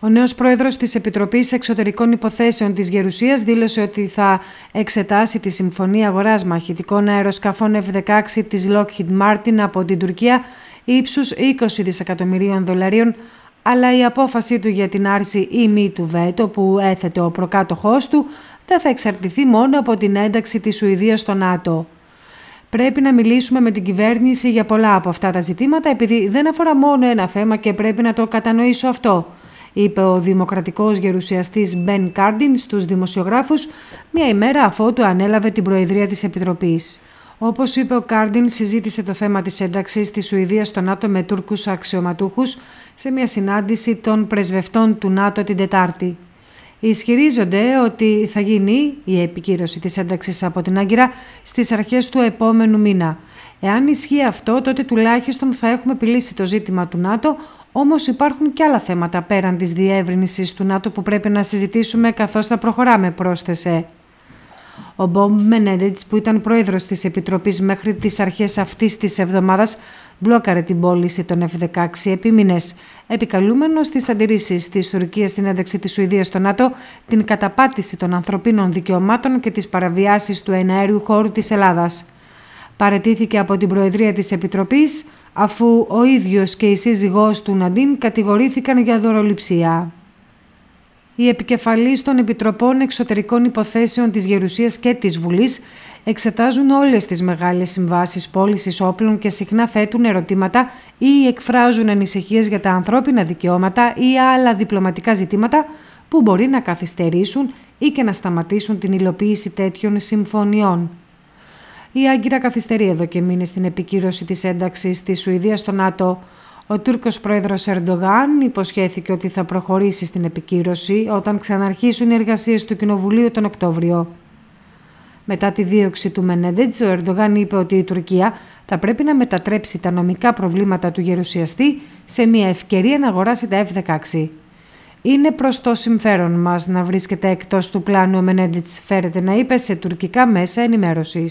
Ο νέος πρόεδρος της Επιτροπής Εξωτερικών Υποθέσεων της Γερουσίας δήλωσε ότι θα εξετάσει τη συμφωνια αγορα αγοράς μαχητικών αεροσκαφών F-16 της Lockheed Martin από την Τουρκία ύψους 20 δισεκατομμυρίων δολαρίων, αλλά η απόφαση του για την άρση ή μη του βέτο που έθετε ο προκάτοχός του δεν θα εξαρτηθεί μόνο από την ένταξη της Σουηδίας στο ΝΑΤΟ. Πρέπει να μιλήσουμε με την κυβέρνηση για πολλά από αυτά τα ζητήματα επειδή δεν αφορά μόνο ένα θέμα και πρέπει να το κατανοήσω αυτό είπε ο δημοκρατικός γερουσιαστής Μπεν Κάρντιν στους δημοσιογράφους μία ημέρα αφότου ανέλαβε την προεδρία της Επιτροπής. Όπως είπε ο Κάρντιν, συζήτησε το θέμα της ένταξης της Σουηδίας στο ΝΑΤΟ με Τούρκους αξιωματούχους σε μια συνάντηση των πρεσβευτών του ΝΑΤΟ την Τετάρτη. Ισχυρίζονται ότι θα γίνει η επικύρωση της ένταξης από την Άγκυρα στις αρχές του επόμενου μήνα. Εάν ισχύει αυτό, τότε τουλάχιστον θα έχουμε επιλύσει το ζήτημα του ΝΑΤΟ Όμως υπάρχουν και άλλα θέματα πέραν της διεύρυνσης του ΝΑΤΟ που πρέπει να συζητήσουμε καθώς θα προχωράμε, πρόσθεσε. Ο Μπόμ Μενέντετ, που ήταν πρόεδρος της Επιτροπής μέχρι τις αρχές αυτής της εβδομάδας, μπλόκαρε την πώληση των F-16 επί μήνε, επικαλούμενος στις αντιρρήσεις της Τουρκίας στην ένταξη της Σουηδίας στο ΝΑΤΟ, την καταπάτηση των ανθρωπίνων δικαιωμάτων και τις παραβιάσεις του εναέριου χώρου της Ελλάδας. Παρετήθηκε από την Προεδρία της Επιτροπής, αφού ο ίδιος και η σύζυγός του Ναντίν κατηγορήθηκαν για δωροληψία. Οι επικεφαλής των Επιτροπών Εξωτερικών Υποθέσεων της Γερουσίας και της Βουλής εξετάζουν όλες τις μεγάλες συμβάσεις πώλησης όπλων και συχνά θέτουν ερωτήματα ή εκφράζουν ανησυχίες για τα ανθρώπινα δικαιώματα ή άλλα διπλωματικά ζητήματα που μπορεί να καθυστερήσουν ή και να σταματήσουν την υλοποίηση τέτοιων συμφωνιών. Η Άγκυρα καθυστερεί εδώ και μήνες στην επικύρωση της ένταξης της Σουηδίας στο ΝΑΤΟ. Ο Τούρκος πρόεδρος Ερντογάν υποσχέθηκε ότι θα προχωρήσει στην επικύρωση όταν ξαναρχίσουν οι εργασίες του Κοινοβουλίου τον Οκτώβριο. Μετά τη δίωξη του Μενέντετς, ο Ερντογάν είπε ότι η Τουρκία θα πρέπει να μετατρέψει τα νομικά προβλήματα του γερουσιαστή σε μια ευκαιρία να αγοράσει τα F-16. Είναι προς το συμφέρον μας να βρίσκεται εκτός του πλάνου ο Μενέντετ, φέρεται να είπε σε τουρκικά μέσα ενημέρωσης.